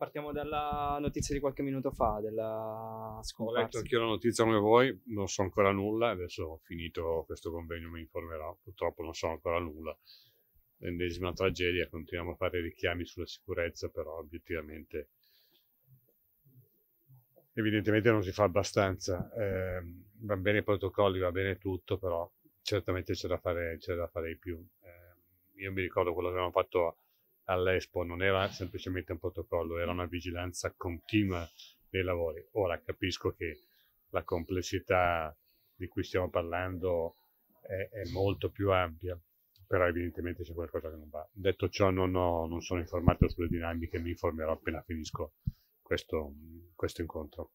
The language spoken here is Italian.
Partiamo dalla notizia di qualche minuto fa, della scomparsa. Ho letto anch'io la notizia come voi, non so ancora nulla, adesso ho finito questo convegno, mi informerò, purtroppo non so ancora nulla. L'ennesima tragedia, continuiamo a fare richiami sulla sicurezza, però obiettivamente evidentemente non si fa abbastanza. Eh, va bene i protocolli, va bene tutto, però certamente c'è da fare, c'è da fare di più. Eh, io mi ricordo quello che abbiamo fatto all'Expo non era semplicemente un protocollo, era una vigilanza continua dei lavori. Ora capisco che la complessità di cui stiamo parlando è, è molto più ampia, però evidentemente c'è qualcosa che non va. Detto ciò, non, ho, non sono informato sulle dinamiche, mi informerò appena finisco questo, questo incontro.